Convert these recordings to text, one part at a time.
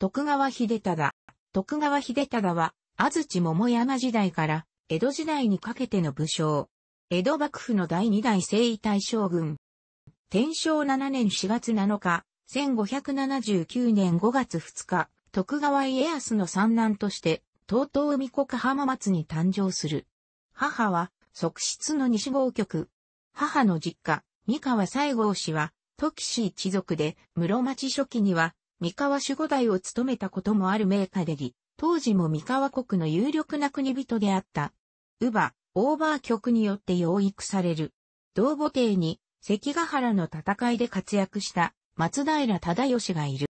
徳川秀忠。徳川秀忠は、安土桃山時代から、江戸時代にかけての武将。江戸幕府の第二代征夷大将軍。天正7年4月7日、1579年5月2日、徳川家康の三男として、東東海国浜松に誕生する。母は、側室の西郷局。母の実家、三河西郷氏は、時氏一族で、室町初期には、三河守護代を務めたこともある名家でり、当時も三河国の有力な国人であった。乳母、オーバー局によって養育される。同母帝に、関ヶ原の戦いで活躍した松平忠義がいる。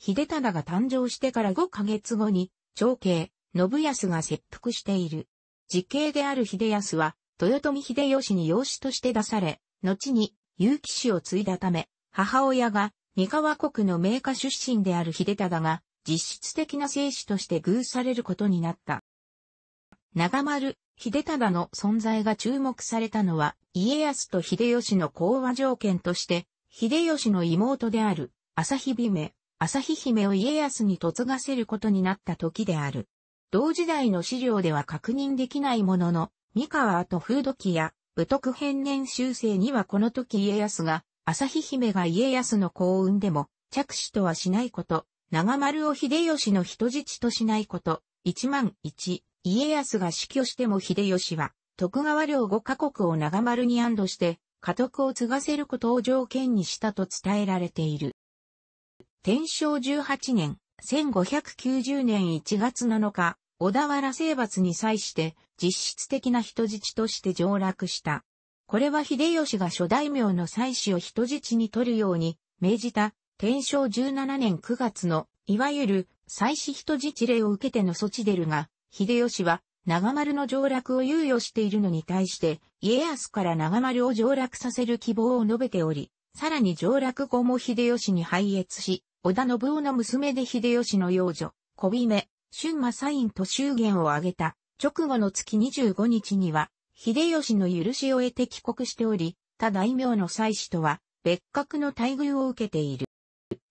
秀忠が誕生してから5ヶ月後に、長兄、信康が切腹している。実刑である秀康は、豊臣秀吉に養子として出され、後に結城氏を継いだため、母親が三河国の名家出身である秀忠が、実質的な生死として偶されることになった。長丸、秀忠の存在が注目されたのは、家康と秀吉の講和条件として、秀吉の妹である、朝日姫、朝日姫を家康に嫁がせることになった時である。同時代の資料では確認できないものの、三河と風土記や、武徳編年修正にはこの時家康が、朝日姫が家康の幸運でも、着手とはしないこと、長丸を秀吉の人質としないこと、一万一、家康が死去しても秀吉は、徳川領五カ国を長丸に安堵して、家督を継がせることを条件にしたと伝えられている。天正十八年、1590年1月7日、小田原征伐に際して、実質的な人質として上洛した。これは秀吉が諸大名の妻子を人質に取るように命じた天正17年9月のいわゆる妻子人質令を受けての措置でるが、秀吉は長丸の上落を猶予しているのに対して家康から長丸を上落させる希望を述べており、さらに上落後も秀吉に敗越し、織田信夫の娘で秀吉の養女、小姫、春馬サインと祝言を挙げた直後の月25日には、秀吉の許しを得て帰国しており、他大名の妻子とは別格の待遇を受けている。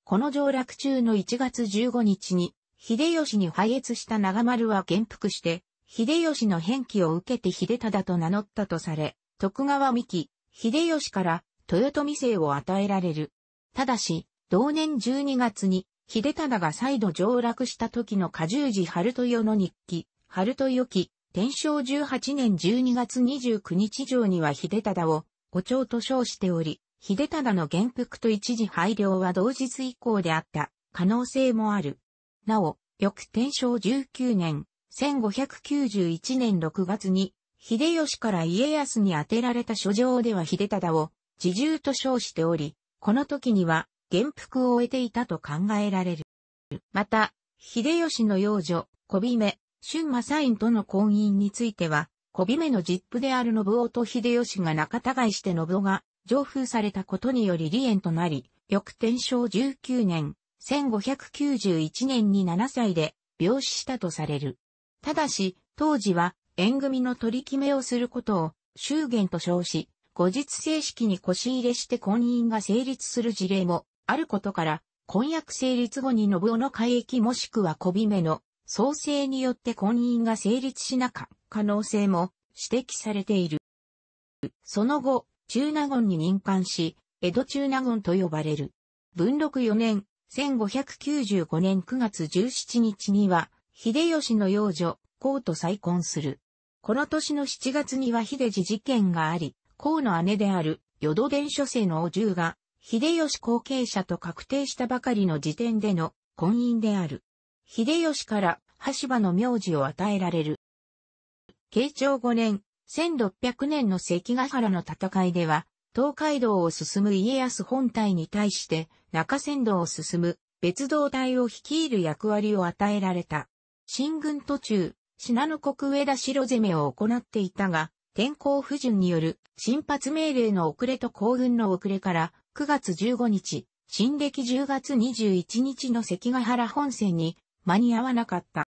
この上落中の1月15日に、秀吉に敗越した長丸は元服して、秀吉の返帰を受けて秀忠と名乗ったとされ、徳川三木、秀吉から豊臣姓を与えられる。ただし、同年12月に、秀忠が再度上落した時の過重寺春豊の日記、春豊記、天正18年12月29日上には秀忠を、五長と称しており、秀忠の元服と一時配慮は同日以降であった可能性もある。なお、翌天正19年、1591年6月に、秀吉から家康に宛てられた書状では秀忠を、自重と称しており、この時には、元服を終えていたと考えられる。また、秀吉の養女、小姫、春正院との婚姻については、小姫の実父である信夫と秀吉が仲違いして信夫が、上封されたことにより離縁となり、翌天正19年、1591年に7歳で病死したとされる。ただし、当時は縁組の取り決めをすることを祝言と称し、後日正式に腰入れして婚姻が成立する事例もあることから、婚約成立後に信夫の改役もしくは小姫の創生によって婚姻が成立しなかった可能性も指摘されている。その後、中納言に任官し、江戸中納言と呼ばれる。文禄4年、1595年9月17日には、秀吉の養女、孔と再婚する。この年の7月には秀治事件があり、孔の姉である、淀伝書生のお重が、秀吉後継者と確定したばかりの時点での婚姻である。秀吉から羽柴の名字を与えられる。慶長5年、1600年の関ヶ原の戦いでは、東海道を進む家康本体に対して中仙道を進む別動隊を率いる役割を与えられた。進軍途中、信濃国上田城攻めを行っていたが、天候不順による新発命令の遅れと行軍の遅れから9月15日、新暦10月21日の関ヶ原本線に間に合わなかった。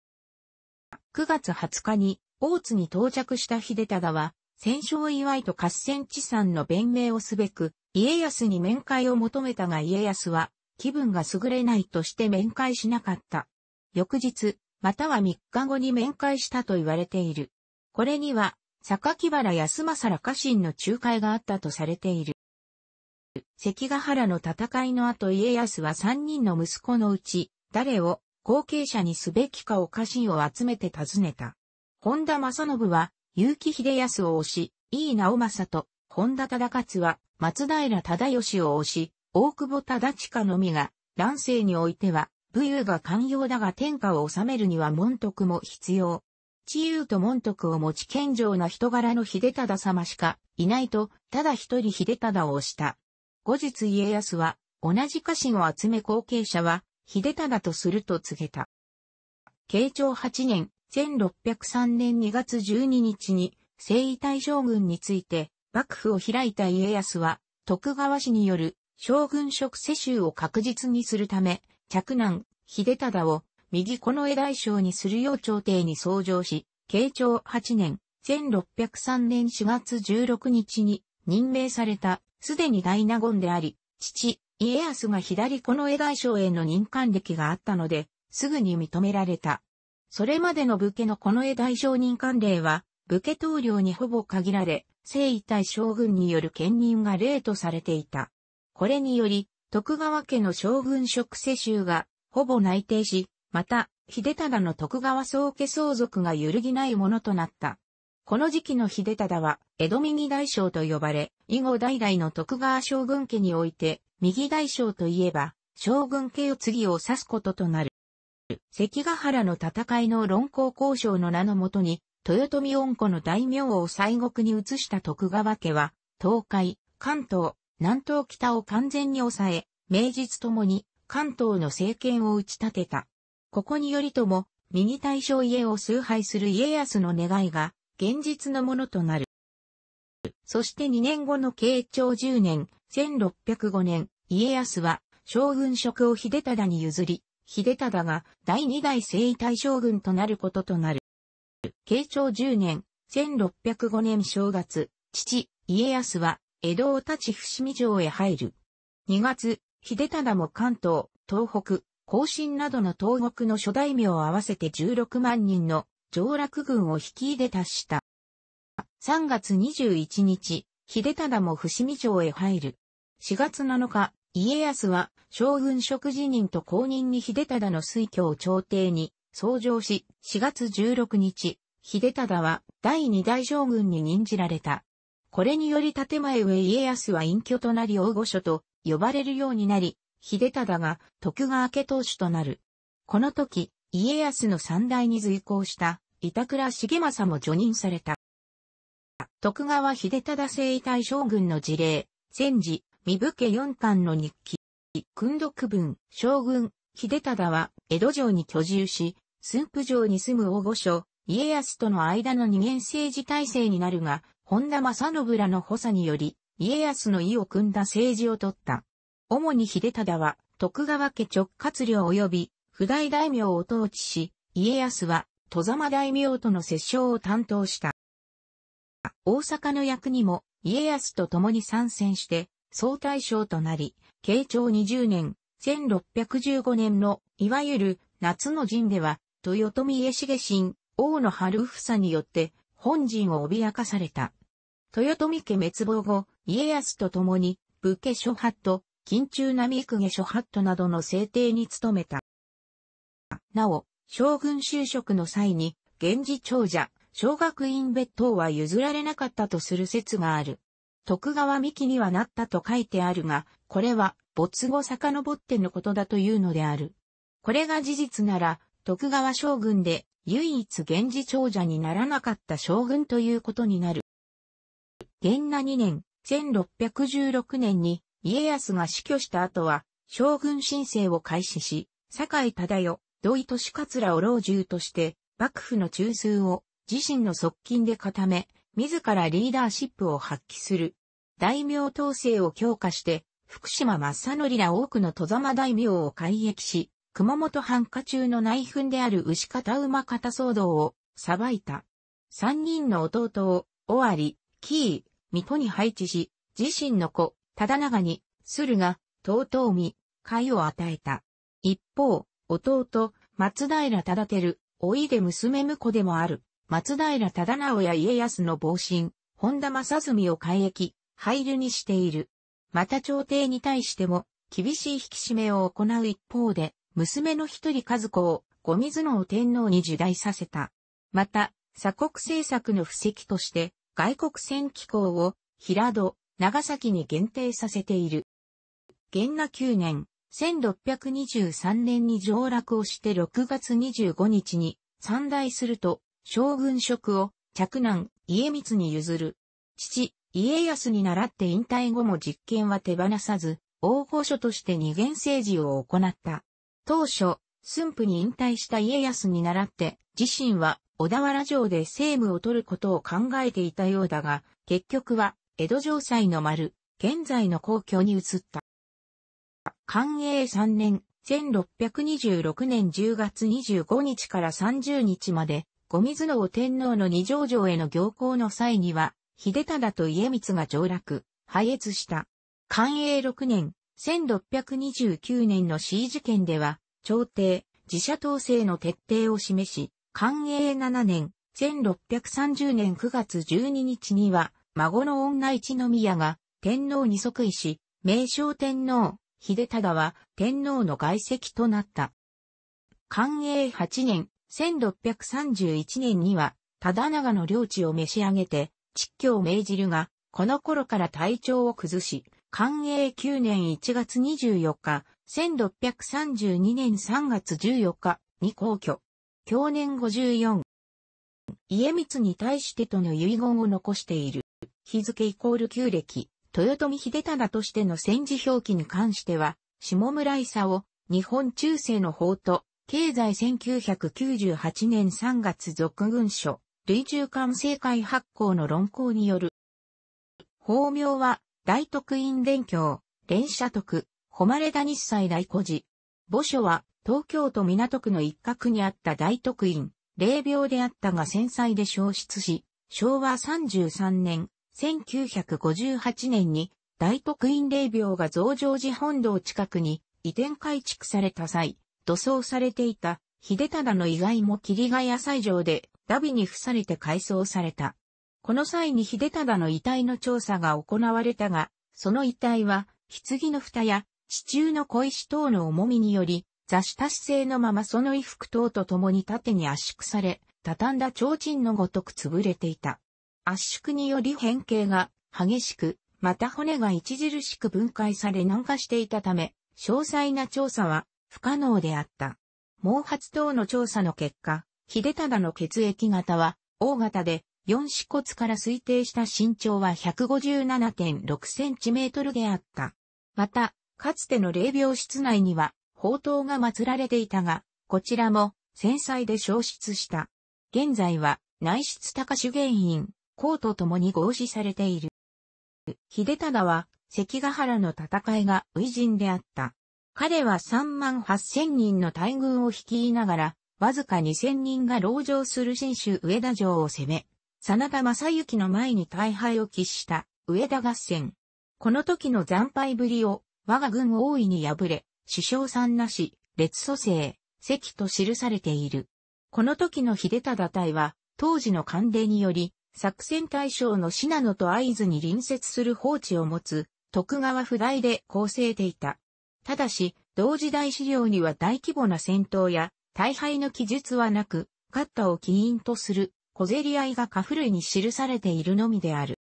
9月20日に、大津に到着した秀忠は、戦勝祝いと合戦地産の弁明をすべく、家康に面会を求めたが家康は、気分が優れないとして面会しなかった。翌日、または3日後に面会したと言われている。これには、榊原康政ら家臣の仲介があったとされている。関ヶ原の戦いの後家康は3人の息子のうち、誰を後継者にすべきかを家臣を集めて尋ねた。本田正信は、結城秀康を推し、井伊直政と、本田忠勝は、松平忠義を推し、大久保忠親のみが、乱世においては、武勇が寛容だが天下を治めるには門徳も必要。知勇と門徳を持ち健常な人柄の秀忠様しかいないと、ただ一人秀忠を推した。後日家康は、同じ家臣を集め後継者は、秀忠とすると告げた。慶長8年、1603年2月12日に、征夷大将軍について、幕府を開いた家康は、徳川氏による将軍職世襲を確実にするため、嫡男、秀忠を右この江大将にするよう朝廷に奏上し、慶長8年、1603年4月16日に任命された、すでに大納言であり、父、家康が左この絵大将への任官歴があったので、すぐに認められた。それまでの武家のこの絵大将任官令は、武家統領にほぼ限られ、征夷大将軍による兼任が例とされていた。これにより、徳川家の将軍職世襲が、ほぼ内定し、また、秀忠の徳川宗家相続が揺るぎないものとなった。この時期の秀忠は、江戸右大将と呼ばれ、以後代々の徳川将軍家において、右大将といえば、将軍家を次を指すこととなる。関ヶ原の戦いの論考交渉の名のもとに、豊臣恩子の大名を西国に移した徳川家は、東海、関東、南東北を完全に抑え、名実ともに関東の政権を打ち立てた。ここによりとも、右大将家を崇拝する家康の願いが、現実のものとなる。そして2年後の慶長10年、1605年、家康は将軍職を秀忠に譲り、秀忠が第二代征夷大将軍となることとなる。慶長10年、1605年正月、父、家康は江戸を立ち伏見城へ入る。2月、秀忠も関東、東北、甲信などの東国の諸大名を合わせて16万人の上洛軍を引き入れ達した。3月21日、秀忠も伏見城へ入る。4月7日、家康は将軍職辞任と公認に秀忠の推挙を朝廷に相乗し、4月16日、秀忠は第二代将軍に任じられた。これにより建前上家康は隠居となり大御所と呼ばれるようになり、秀忠が徳川家当主となる。この時、家康の三代に随行した板倉重政も除任された。徳川秀忠征夷大将軍の事例、戦時、三武家四巻の日記。訓読文、将軍、秀忠は、江戸城に居住し、駿府城に住む大御所、家康との間の二元政治体制になるが、本田正信らの補佐により、家康の意を組んだ政治を取った。主に秀忠は、徳川家直轄領及び、不代大名を統治し、家康は、戸様大名との折衝を担当した。大阪の役にも、家康と共に参戦して、総大将となり、慶長20年、1615年の、いわゆる夏の陣では、豊臣家重臣、王の春房によって、本陣を脅かされた。豊臣家滅亡後、家康と共に、武家諸法と、近中並行家諸法となどの制定に努めた。なお、将軍就職の際に、源氏長者、小学院別当は譲られなかったとする説がある。徳川三木にはなったと書いてあるが、これは没後遡ってのことだというのである。これが事実なら、徳川将軍で唯一源氏長者にならなかった将軍ということになる。源那2年、1616年に家康が死去した後は、将軍申請を開始し、堺忠代、土井利らを老中として、幕府の中枢を自身の側近で固め、自らリーダーシップを発揮する。大名統制を強化して、福島正則ら多くの戸様大名を改役し、熊本藩下中の内紛である牛方馬方騒動を裁いた。三人の弟を、尾張、紀伊、水戸に配置し、自身の子、忠長に、駿河、遠江、海を与えた。一方、弟、松平忠輝、老いで娘婿でもある、松平忠直や家康の暴臣、本田正純を改役、廃流にしている。また朝廷に対しても、厳しい引き締めを行う一方で、娘の一人和子を、後水の天皇に受代させた。また、鎖国政策の布石として、外国船機構を、平戸、長崎に限定させている。元那9年、1623年に上落をして6月25日に、三大すると、将軍職を、嫡男、家光に譲る。父、家康に習って引退後も実権は手放さず、大御所として二元政治を行った。当初、駿府に引退した家康に習って、自身は小田原城で政務を取ることを考えていたようだが、結局は江戸城西の丸、現在の皇居に移った。寛永3年、1626年10月25日から30日まで、お水尾天皇の二条城への行幸の際には、秀忠と家光が上落、敗越した。寛永6年、1629年の市事件では、朝廷、自社統制の徹底を示し、寛永7年、1630年9月12日には、孫の女一宮が天皇に即位し、名正天皇、秀忠は天皇の外籍となった。寛永8年、1631年には、忠長の領地を召し上げて、蟄居を命じるが、この頃から体調を崩し、寛永9年1月24日、1632年3月14日に皇居。去年54。家光に対してとの遺言を残している。日付イコール旧暦、豊臣秀忠としての戦時表記に関しては、下村を、日本中世の法と経済1998年3月俗軍書、類中間政界発行の論考による。法名は、大徳院伝教、連社徳、誉れ田日祭大古寺。墓所は、東京都港区の一角にあった大徳院、霊廟であったが戦災で消失し、昭和33年、1958年に大徳院霊廟が増上寺本堂近くに移転改築された際、土葬されていた、秀忠の遺骸も霧ヶ谷斎場で、ダビに付されて改装された。この際に秀忠の遺体の調査が行われたが、その遺体は、棺の蓋や、地中の小石等の重みにより、座下姿勢のままその衣服等と共に縦に圧縮され、畳んだ提灯のごとく潰れていた。圧縮により変形が激しく、また骨が著しく分解され軟化していたため、詳細な調査は不可能であった。毛髪等の調査の結果、秀忠の血液型は、O 型で、四子骨から推定した身長は157.6センチメートルであった。また、かつての霊廟室内には、宝刀が祀られていたが、こちらも、繊細で消失した。現在は、内室高主原因、公と共に合祀されている。秀忠は、関ヶ原の戦いが初陣であった。彼は3万8000人の大軍を率いながら、わずか2000人が籠城する新州上田城を攻め、真田正幸の前に大敗を喫した上田合戦。この時の惨敗ぶりを我が軍大いに敗れ、首相さんなし、列蘇生、関と記されている。この時の秀忠隊は、当時の官邸により、作戦対象の信濃と合図に隣接する放置を持つ、徳川不代で構成ていた。ただし、同時代資料には大規模な戦闘や大敗の記述はなく、勝ったを起因とする小競り合いが下古類に記されているのみである。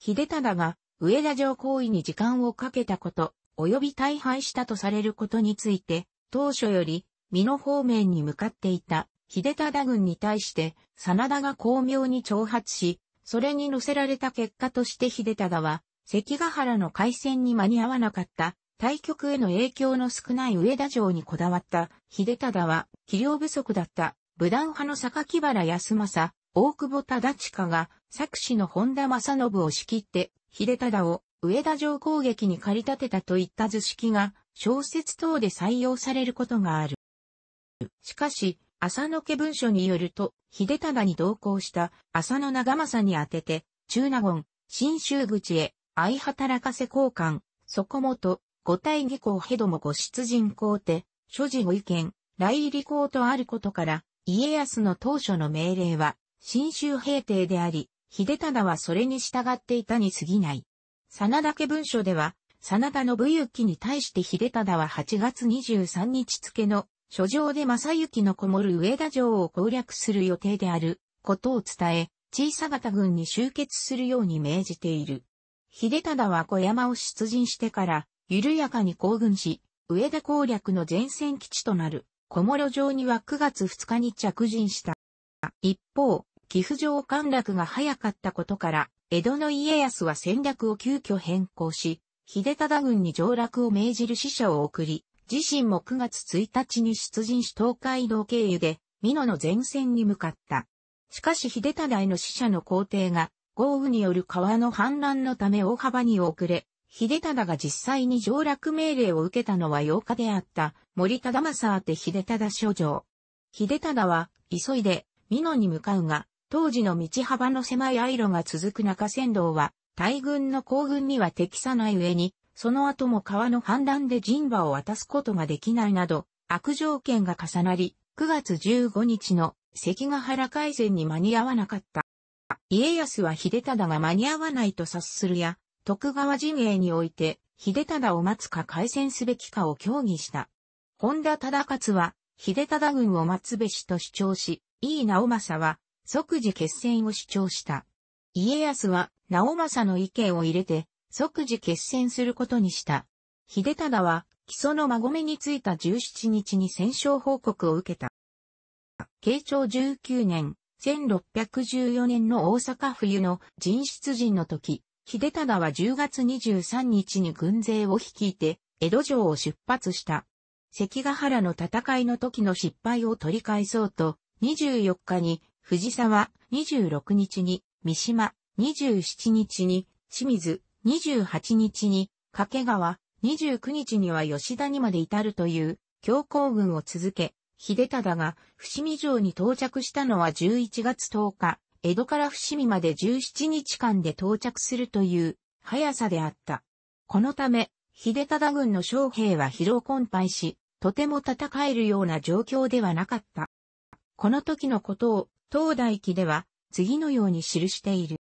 秀忠が上田城行為に時間をかけたこと、及び大敗したとされることについて、当初より美濃方面に向かっていた秀忠軍に対して、真田が巧妙に挑発し、それに乗せられた結果として秀忠は、関ヶ原の海戦に間に合わなかった対局への影響の少ない上田城にこだわった秀忠は、器量不足だった武断派の榊原康政、大久保忠親が作詞の本田正信を仕切って、秀忠を上田城攻撃に駆り立てたといった図式が小説等で採用されることがある。しかし、浅野家文書によると、秀忠に同行した浅野長政に宛てて、中納言、新州口へ、相働かせ交換、そこもと、五体技巧ヘドもご出陣皇帝、所持御意見、来入公とあることから、家康の当初の命令は、新州平定であり、秀忠はそれに従っていたに過ぎない。真田家文書では、真田の武行に対して秀忠は8月23日付の書状で正幸のこもる上田城を攻略する予定であることを伝え、小さ方軍に集結するように命じている。秀忠は小山を出陣してから緩やかに行軍し、上田攻略の前線基地となる小諸城には9月2日に着陣した。一方、岐阜城陥落が早かったことから、江戸の家康は戦略を急遽変更し、秀忠軍に上落を命じる使者を送り、自身も9月1日に出陣し東海道経由で、美濃の前線に向かった。しかし秀忠への死者の皇帝が、豪雨による川の氾濫のため大幅に遅れ、秀忠が実際に上洛命令を受けたのは8日であった森忠政宛秀忠書状。秀忠は急いで美濃に向かうが、当時の道幅の狭い愛路が続く中仙道は、大軍の行軍には適さない上に、その後も川の氾濫で人馬を渡すことができないなど、悪条件が重なり、9月15日の関ヶ原海戦に間に合わなかった。家康は秀忠が間に合わないと察するや、徳川陣営において、秀忠を待つか改戦すべきかを協議した。本田忠勝は、秀忠軍を待つべしと主張し、井伊直政は、即時決戦を主張した。家康は、直政の意見を入れて、即時決戦することにした。秀忠は、木曽の孫めについた17日に戦勝報告を受けた。慶長19年、1614年の大阪冬の人出陣の時、秀忠は10月23日に軍勢を率いて、江戸城を出発した。関ヶ原の戦いの時の失敗を取り返そうと、24日に藤沢、26日に三島、27日に清水、28日に掛川、29日には吉田にまで至るという強行軍を続け、秀忠が伏見城に到着したのは11月10日、江戸から伏見まで17日間で到着するという速さであった。このため、秀忠軍の将兵は疲労困憊し、とても戦えるような状況ではなかった。この時のことを、東大記では、次のように記している。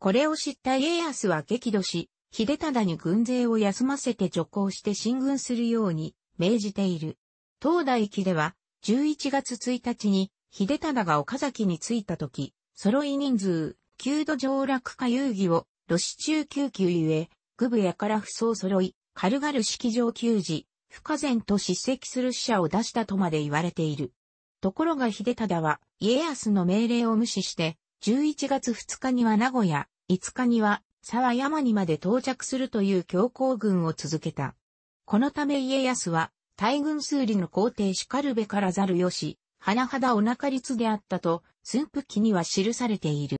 これを知った家康は激怒し、秀忠に軍勢を休ませて徐行して進軍するように命じている。東大記では、11月1日に、秀忠が岡崎に着いた時、揃い人数、旧土上落下遊戯を、露死中救急ゆえ、グ部やから不相揃い、軽々式上級時、不可然と叱責する死者を出したとまで言われている。ところが秀忠は、家康の命令を無視して、11月2日には名古屋、5日には、沢山にまで到着するという強行軍を続けた。このため家康は、大軍数理の皇帝しかるべからざるよし、花肌お腹率であったと、寸府記には記されている。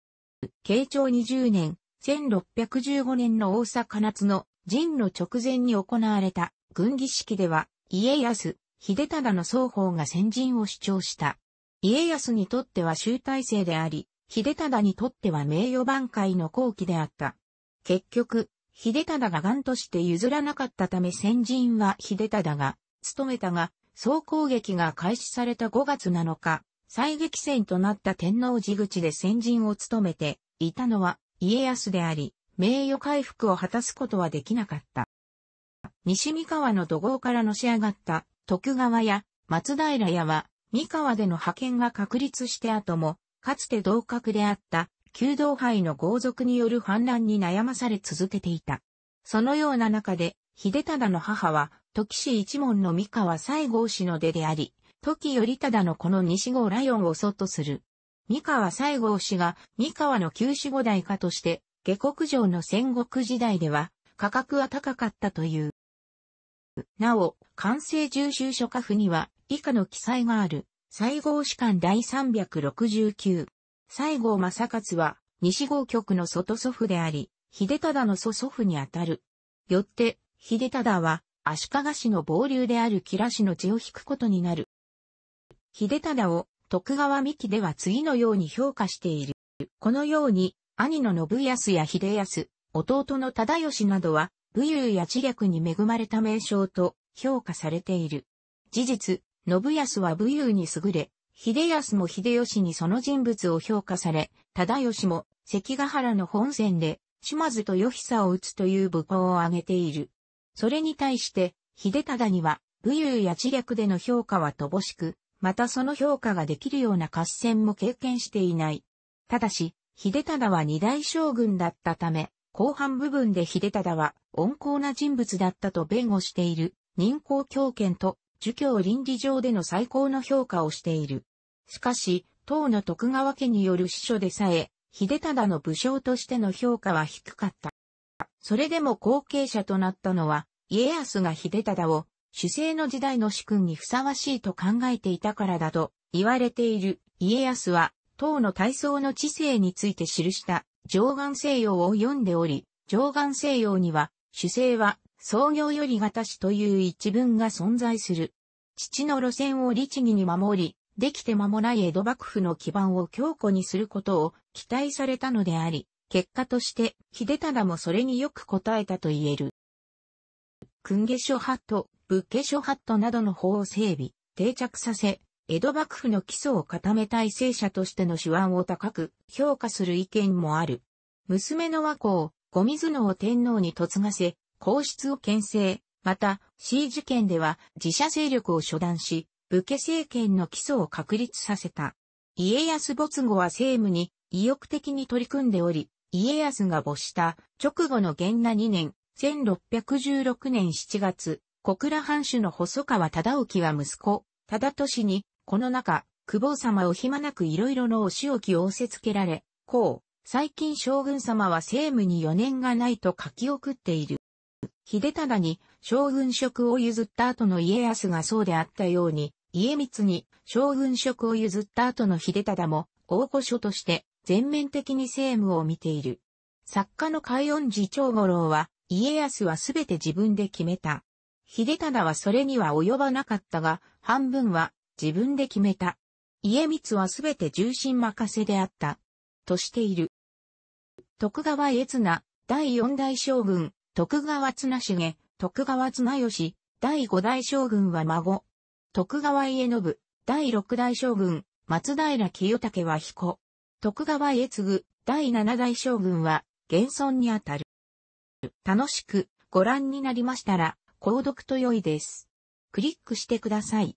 慶長20年、1615年の大阪夏の陣の直前に行われた軍儀式では、家康、秀忠の双方が先陣を主張した。家康にとっては集大成であり、秀忠にとっては名誉挽回の後期であった。結局、秀忠が癌として譲らなかったため先陣は秀忠が、務めたが、総攻撃が開始された5月7日、最激戦となった天皇寺口で先陣を務めていたのは家康であり、名誉回復を果たすことはできなかった。西三河の土豪からのし上がった徳川や松平屋は三河での派遣が確立して後も、かつて同格であった旧道杯の豪族による反乱に悩まされ続けていた。そのような中で秀忠の母は、時氏一門の三河西郷氏の出であり、時頼忠のこの西郷ライオンを祖とする。三河西郷氏が三河の旧守護代家として、下国城の戦国時代では、価格は高かったという。なお、完成重修書家譜には、以下の記載がある、西郷士官第369。西郷正勝は、西郷局の外祖父であり、秀忠の祖祖父にあたる。よって、秀忠は、足利氏の傍流である吉良氏の血を引くことになる。秀忠を徳川三木では次のように評価している。このように、兄の信康や秀康、弟の忠義などは、武勇や知略に恵まれた名称と評価されている。事実、信康は武勇に優れ、秀康も秀吉にその人物を評価され、忠義も関ヶ原の本戦で、島津と与久を討つという武功を挙げている。それに対して、秀忠には、武勇や知略での評価は乏しく、またその評価ができるような合戦も経験していない。ただし、秀忠は二大将軍だったため、後半部分で秀忠は温厚な人物だったと弁護している、任公教権と、儒教倫理上での最高の評価をしている。しかし、当の徳川家による司書でさえ、秀忠の武将としての評価は低かった。それでも後継者となったのは、家康が秀忠を、主政の時代の主君にふさわしいと考えていたからだと言われている家康は、唐の体操の知性について記した上岸西洋を読んでおり、上岸西洋には、主政は創業よりがたしという一文が存在する。父の路線を律儀に守り、できて間もない江戸幕府の基盤を強固にすることを期待されたのであり、結果として、秀忠もそれによく応えたと言える。訓下諸法と仏下諸法となどの法を整備、定着させ、江戸幕府の基礎を固めたい政者としての手腕を高く評価する意見もある。娘の和光、ミズノを天皇に嫁がせ、皇室を牽制、また、C 事件では自社勢力を処断し、武家政権の基礎を確立させた。家康没後は政務に意欲的に取り組んでおり、家康が没した直後の元那2年、1616年7月、小倉藩主の細川忠興は息子、忠俊に、この中、久保様を暇なくいろいろのお仕置きを仰せつけられ、こう、最近将軍様は政務に余念がないと書き送っている。秀忠に将軍職を譲った後の家康がそうであったように、家光に将軍職を譲った後の秀忠も、大御所として全面的に政務を見ている。作家の海音寺長五郎は、家康はすべて自分で決めた。秀忠はそれには及ばなかったが、半分は自分で決めた。家光はすべて重心任せであった。としている。徳川悦綱、第四代将軍、徳川綱重、徳川綱吉、第五代将軍は孫。徳川家信、第六代将軍、松平清武は彦。徳川家継第7代将軍は、現存にあたる。楽しくご覧になりましたら、購読と良いです。クリックしてください。